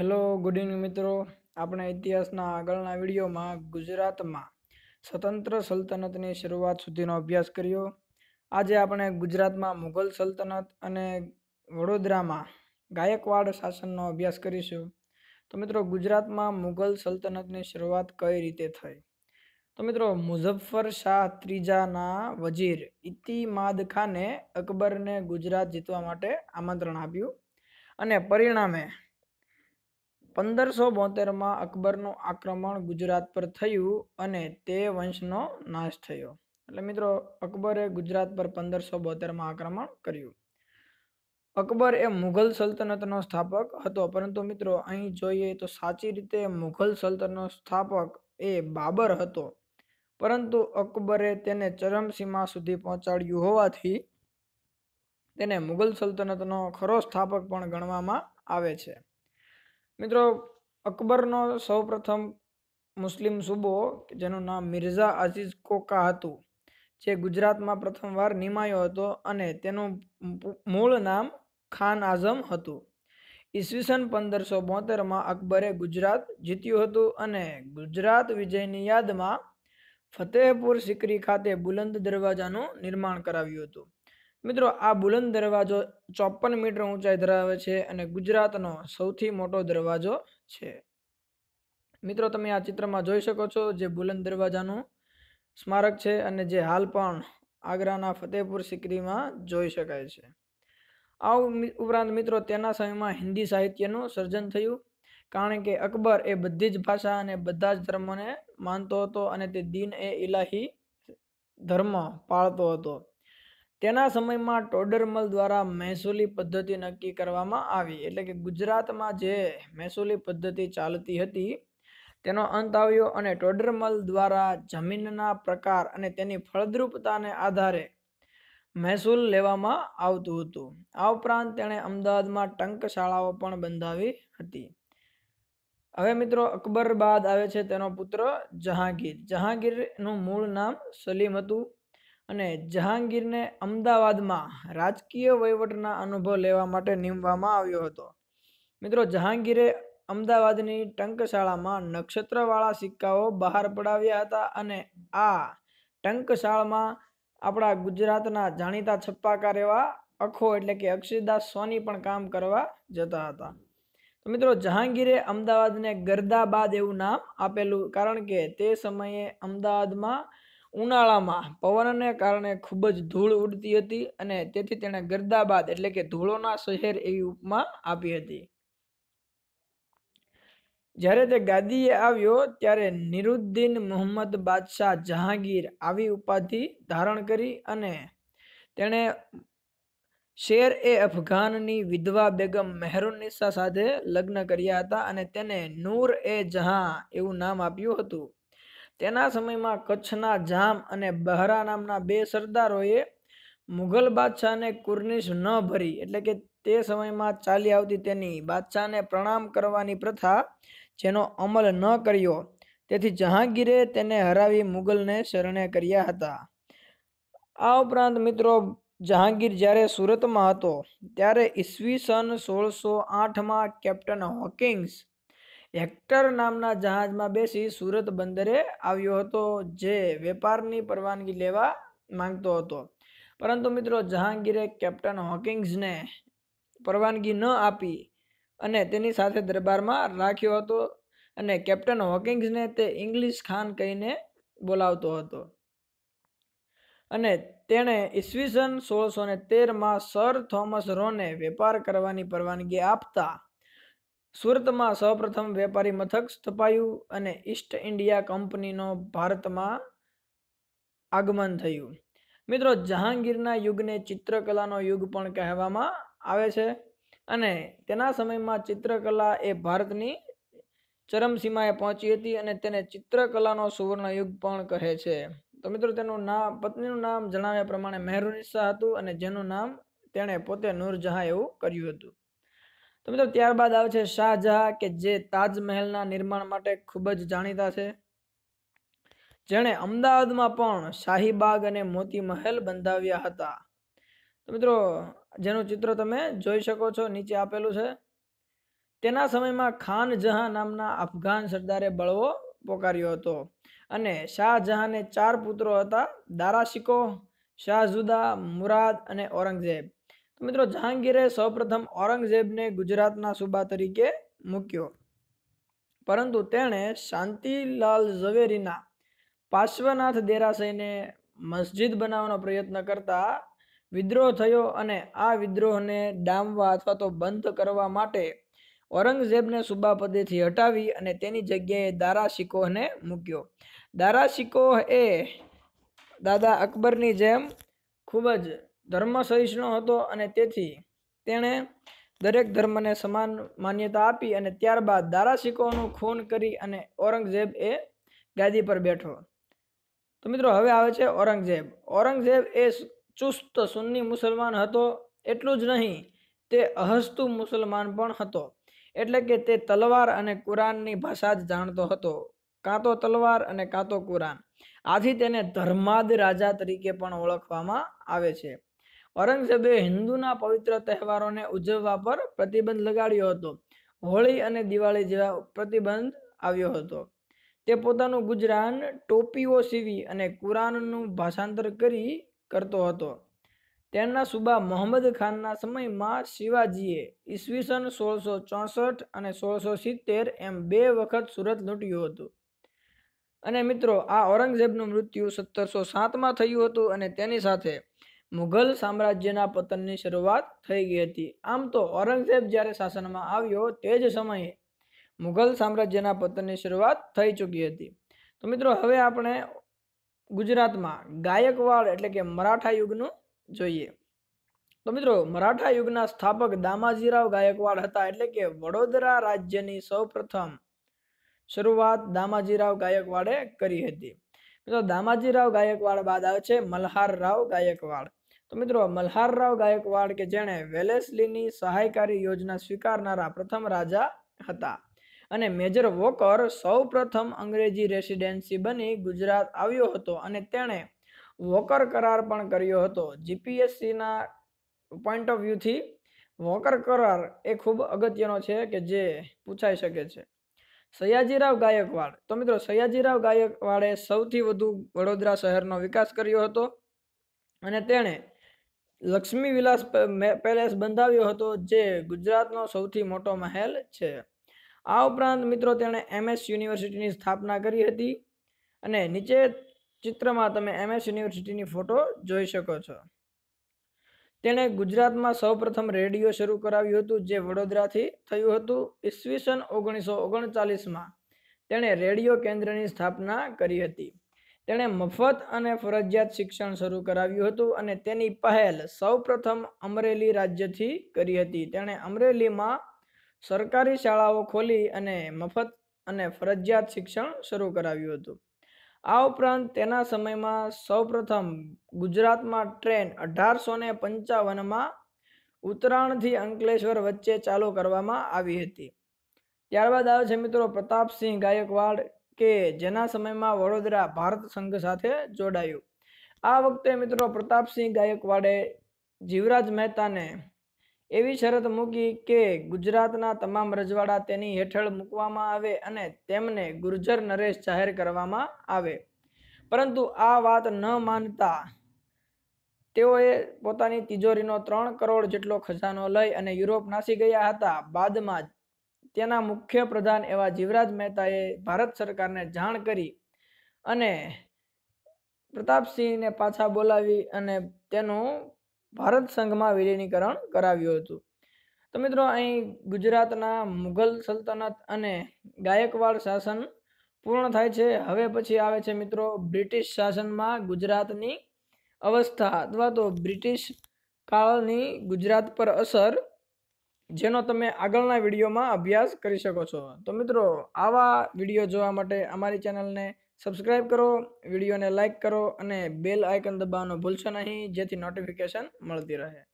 hello good evening મિત્રો આપણે ઇતિહાસના આગળના વિડીયોમાં ગુજરાતમાં સ્વતંત્ર સલ્તનતની શરૂઆત સુધીનો અભ્યાસ કર્યો આજે આપણે ગુજરાતમાં મુઘલ સલ્તનત અને વડોદરામાં ગાયકવાડ શાસનનો અભ્યાસ કરીશું તો મિત્રો ગુજરાતમાં મુઘલ સલ્તનતની શરૂઆત કઈ રીતે થઈ તો મિત્રો મુઝફ્ફર શાહ ત્રીજાના વજીર ઇતિમાદ ખાને અકબરને ગુજરાત જીતવા માટે આમંત્રણ આપ્યું અને પરિણામે પંદરસો બોતેરમાં અકબરનું આક્રમણ ગુજરાત પર થયું અને તે વંશનો નાશ થયો એટલે મિત્રો અકબરે ગુજરાત પર પંદરસો બોતેરમાં આક્રમણ કર્યું અકબર એ મુઘલ સલ્તનતનો સ્થાપક હતો પરંતુ મિત્રો અહીં જોઈએ તો સાચી રીતે મુઘલ સલ્તનતનો સ્થાપક એ બાબર હતો પરંતુ અકબરે તેને ચરમસીમા સુધી પહોંચાડ્યું હોવાથી તેને મુઘલ સલ્તનતનો ખરો સ્થાપક પણ ગણવામાં આવે છે મિત્રો અકબરનો સૌપ્રથમ મુસ્લિમ સૂબો જેનું નામ મિર્ઝા આઝીઝ કોકા હતું જે ગુજરાતમાં પ્રથમવાર નિમાયો હતો અને તેનું મૂળ નામ ખાન આઝમ હતું ઈસવીસન પંદરસો બોતેરમાં અકબરે ગુજરાત જીત્યું હતું અને ગુજરાત વિજયની યાદમાં ફતેહપુર સિકરી ખાતે બુલંદ દરવાજાનું નિર્માણ કરાવ્યું હતું મિત્રો આ બુલંદ દરવાજો ચોપન મીટર ઊંચાઈ ધરાવે છે અને ગુજરાતનો સૌથી મોટો દરવાજો છે મિત્રો તમે આ ચિત્રમાં જોઈ શકો છો જે બુલંદ દરવાજાનું સ્મારક છે અને જે હાલ પણ આગ્રાના ફતેહપુર સિકરીમાં જોઈ શકાય છે આ ઉપરાંત મિત્રો તેના સમયમાં હિન્દી સાહિત્યનું સર્જન થયું કારણ કે અકબર એ બધી જ ભાષા અને બધા જ ધર્મને માનતો હતો અને તે દિન એ ઇલાહી ધર્મ પાળતો હતો તેના સમયમાં ટોડરમલ દ્વારા મહેસૂલી પદ્ધતિ નક્કી કરવામાં આવી એટલે કે ગુજરાતમાં જે મહેસૂલી પદ્ધતિ ચાલતી હતી તેનો અંત આવ્યો અને ટોડરમલ દ્વારા જમીનના પ્રકાર અને તેની ફળદ્રુપતાને આધારે મહેસૂલ લેવામાં આવતું હતું આ ઉપરાંત તેણે અમદાવાદમાં ટંક શાળાઓ પણ બંધાવી હતી હવે મિત્રો અકબર બાદ આવે છે તેનો પુત્ર જહાંગીર જહાંગીરનું મૂળ નામ સલીમ હતું અને જહાંગીરને અમદાવાદમાં રાજકીય વહીવટના અનુભવ લેવા માટે નીમવામાં આવ્યો હતો મિત્રો જહાંગીરે અમદાવાદની ટંકશાળામાં નક્ષત્રવાળા સિક્કાઓ બહાર પડાવ્યા હતા અને આ ટંકશાળામાં આપણા ગુજરાતના જાણીતા છપ્પાકાર એવા અખો એટલે કે અક્ષરદાસ સોની પણ કામ કરવા જતા હતા તો મિત્રો જહાંગીરે અમદાવાદને ગરદાબાદ એવું નામ આપેલું કારણ કે તે સમયે અમદાવાદમાં ઉનાળામાં પવનને કારણે ખૂબ જ ધૂળ ઉડતી હતી અને તેથી તેણે ગર્દાબાદ એટલે કે ધૂળોના શહેર એવી ઉપમા આપી હતી જ્યારે તે ગાદીએ આવ્યો ત્યારે નિરુદ્દીન મોહમ્મદ બાદશાહ જહાંગીર આવી ઉપાધિ ધારણ કરી અને તેણે શેર એ અફઘાનની વિધવા બેગમ મહેરુન્નિસા સાથે લગ્ન કર્યા હતા અને તેને નૂર એ જહાં એવું નામ આપ્યું હતું તેના સમયમાં કચ્છના જામ અને બહરા નામના બે સરદારોએ મુઘલ બાદશાહને કુર્નિશ ન ભરી એટલે કે તે સમયમાં ચાલી આવતી તેની બાદશાહને પ્રણામ કરવાની પ્રથા જેનો અમલ ન કર્યો તેથી જહાંગીરે તેને હરાવી મુઘલને શરણે કર્યા હતા આ ઉપરાંત મિત્રો જહાંગીર જ્યારે સુરતમાં હતો ત્યારે ઈસવીસન સોળસો આઠમાં કેપ્ટન હોકિંગ્સ હેક્ટર નામના જહાજમાં બેસી સુરત બંદરે આવ્યો હતો જે વેપારની પરવાનગી લેવા માંગતો હતો પરંતુ મિત્રો જહાંગીરે કેપ્ટન હોકિંગ્સને પરવાનગી ન આપી અને તેની સાથે દરબારમાં રાખ્યો હતો અને કેપ્ટન હોકિંગ્સને તે ઇંગ્લિશ ખાન કહીને બોલાવતો હતો અને તેણે ઈસવીસન સોળસો ને તેરમાં સર થોમસ રોને વેપાર કરવાની પરવાનગી આપતા સુરતમાં સૌપ્રથમ વેપારી મથક સ્થપાયું અને ઈસ્ટ ઇન્ડિયા કંપનીનો ભારતમાં આગમન થયું મિત્રો જહાંગીરના યુગને ચિત્રકલાનો યુગ પણ કહેવામાં આવે છે અને તેના સમયમાં ચિત્રકલા એ ભારતની ચરમસીમાએ પહોંચી હતી અને તેને ચિત્રકલાનો સુવર્ણ યુગ પણ કહે છે તો મિત્રો તેનું નામ પત્નીનું નામ જણાવ્યા પ્રમાણે મહેરુનિસા હતું અને જેનું નામ તેણે પોતે નૂરજહાં એવું કર્યું હતું તો મિત્રો ત્યારબાદ આવે છે શાહજહાં કે જે તાજમહેલના નિર્માણ માટે ખૂબ જ જાણીતા છે જેણે અમદાવાદમાં પણ શાહીબાગ અને મોતી મહેલ બંધાવ્યા હતા તો મિત્રો જેનું ચિત્ર તમે જોઈ શકો છો નીચે આપેલું છે તેના સમયમાં ખાનજહાં નામના અફઘાન સરદારે બળવો પોકાર્યો હતો અને શાહજહાંને ચાર પુત્રો હતા દારાશિકો શાહજુદા મુરાદ અને ઔરંગઝેબ તો મિત્રો જહાંગીરે સૌપ્રથમ ઔરંગઝેબને ગુજરાતના સુબા તરીકે મૂક્યો પરંતુ તેણે શાંતિલાલ ઝવેરીના પાર્શ્વનાથ દેરાશયને મસ્જિદ બનાવવાનો પ્રયત્ન કરતા વિદ્રોહ થયો અને આ વિદ્રોહને ડામવા અથવા તો બંધ કરવા માટે ઔરંગઝેબને સુબાપદેથી હટાવી અને તેની જગ્યાએ દારા શિકોહને મૂક્યો દારા શિકોહ એ દાદા અકબરની જેમ ખૂબ જ ધર્મ સહિષ્ણુ હતો અને તેથી તેણે દરેક ધર્મને સમાન માન્યતા આપી અને ત્યારબાદ દારાશિકોનું ખૂન કરી અને ઔરંગઝેબ એ ગાદી પર બેઠો તો મિત્રો હવે આવે છે ઔરંગઝેબ ઔરંગઝેબ એ ચુસ્ત સુન્ની મુસલમાન હતો એટલું જ નહીં તે અહસ્તુ મુસલમાન પણ હતો એટલે કે તે તલવાર અને કુરાનની ભાષા જ જાણતો હતો કાં તો તલવાર અને કાં તો કુરાન આથી તેને ધર્માદ રાજા તરીકે પણ ઓળખવામાં આવે છે ઔરંગઝેબે હિન્દુના પવિત્ર તહેવારોને ઉજવવા પર પ્રતિબંધ લગાડ્યો હતો હોળી અને દિવાળી જેવા પ્રતિબંધ આવ્યો હતો તે પોતાનું ગુજરાન ટોપીઓ સીવી અને કુરાનનું ભાષાંતર કરી કરતો હતો તેમના સુબા મોહમ્મદ ખાનના સમયમાં શિવાજીએ ઈસવીસન સોળસો ચોસઠ અને સોળસો સિત્તેર એમ બે વખત સુરત લૂંટ્યું હતું અને મિત્રો આ ઔરંગઝેબનું મૃત્યુ સત્તરસો સાતમાં થયું હતું અને તેની સાથે મુઘલ સામ્રાજ્યના પતનની શરૂઆત થઈ ગઈ હતી આમ તો ઔરંગઝેબ જ્યારે શાસનમાં આવ્યો તે જ સમયે મુઘલ સામ્રાજ્યના પતનની શરૂઆત થઈ ચૂકી હતી તો મિત્રો હવે આપણે ગુજરાતમાં ગાયકવાડ એટલે કે મરાઠા યુગનું જોઈએ તો મિત્રો મરાઠા યુગના સ્થાપક દામાજીરાવ ગાયકવાડ હતા એટલે કે વડોદરા રાજ્યની સૌપ્રથમ શરૂઆત દામાજીરાવ ગાયકવાડે કરી હતી મિત્રો દામાજીરાવ ગાયકવાડ બાદ આવે છે મલ્હારરાવ ગાયકવાડ તો મિત્રો મલ્હારરાવ ગાયકવાડ કે જેણે વેલેસલીની સહાયકારી યોજના સ્વીકારનારા પ્રથમ રાજા હતા અને મેજર વોકર સૌ અંગ્રેજી રેસિડેન્સી બની ગુજરાત આવ્યો હતો અને તેણે વોકર કરાર પણ કર્યો હતો જીપીએસસીના પોઈન્ટ ઓફ વ્યૂથી વોકર કરાર એ ખૂબ અગત્યનો છે કે જે પૂછાઈ શકે છે સયાજીરાવ ગાયકવાડ તો મિત્રો સયાજીરાવ ગાયકવાડે સૌથી વધુ વડોદરા શહેરનો વિકાસ કર્યો હતો અને તેણે લક્ષ્મી વિલાસ પેલેસ બંધાવ્યો હતો જે ગુજરાતનો સૌથી મોટો મહેલ છે આ ઉપરાંત મિત્રો તેણે એમએસ યુનિવર્સિટીની સ્થાપના કરી હતી અને નીચે ચિત્રમાં તમે એમએસ યુનિવર્સિટીની ફોટો જોઈ શકો છો તેણે ગુજરાતમાં સૌપ્રથમ રેડિયો શરૂ કરાવ્યું હતું જે વડોદરાથી થયું હતું ઈસવીસન ઓગણીસો ઓગણચાલીસમાં તેણે રેડિયો કેન્દ્રની સ્થાપના કરી હતી તેણે મફત અને ફરજિયાત શિક્ષણ શરૂ કરાવ્યું હતું અને તેની પહેલ સૌપ્રથમ અમરેલી રાજ્યથી કરી હતી તેણે અમરેલીમાં સરકારી શાળાઓ ખોલી અને મફત અને ફરજિયાત શિક્ષણ શરૂ કરાવ્યું હતું આ ઉપરાંત તેના સમયમાં સૌપ્રથમ ગુજરાતમાં ટ્રેન અઢારસો ને પંચાવનમાં ઉત્તરાયણથી અંકલેશ્વર વચ્ચે ચાલુ કરવામાં આવી હતી ત્યારબાદ આવે છે મિત્રો પ્રતાપસિંહ ગાયકવાડ કે જેના સમયમાં વડોદરા ભારત સંઘ સાથે જોડાયું આ વખતે મિત્રો પ્રતાપસિંહ ગાયકવાડે જીવરાજ મહેતાને એવી શરત મૂકી કે ગુજરાતના તમામ રજવાડા તેની હેઠળ મૂકવામાં આવે અને તેમને ગુર્જર નરેશ જાહેર કરવામાં આવે પરંતુ આ વાત ન માનતા તેઓએ પોતાની તિજોરીનો ત્રણ કરોડ જેટલો ખજાનો લઈ અને યુરોપ નાસી ગયા હતા બાદમાં તેના મુખ્ય પ્રધાન એવા જીવરાજ મહેતાએ ભારત સરકારને જાણ કરી અને પ્રતાપસિંહને પાછા બોલાવી અને તેનું ભારત સંઘમાં વિલીનીકરણ કરાવ્યું હતું તો મિત્રો અહીં ગુજરાતના મુઘલ સલ્તનત અને ગાયકવાડ શાસન પૂર્ણ થાય છે હવે પછી આવે છે મિત્રો બ્રિટિશ શાસનમાં ગુજરાતની અવસ્થા અથવા તો બ્રિટિશ કાળની ગુજરાત પર અસર જેનો તમે આગળના વિડીયોમાં અભ્યાસ કરી શકો છો તો મિત્રો આવા વિડીયો જોવા માટે અમારી ચેનલને સબસ્ક્રાઈબ કરો વિડીયોને લાઇક કરો અને બેલ આઇકન દબાવવાનું ભૂલશો નહીં જેથી નોટિફિકેશન મળતી રહે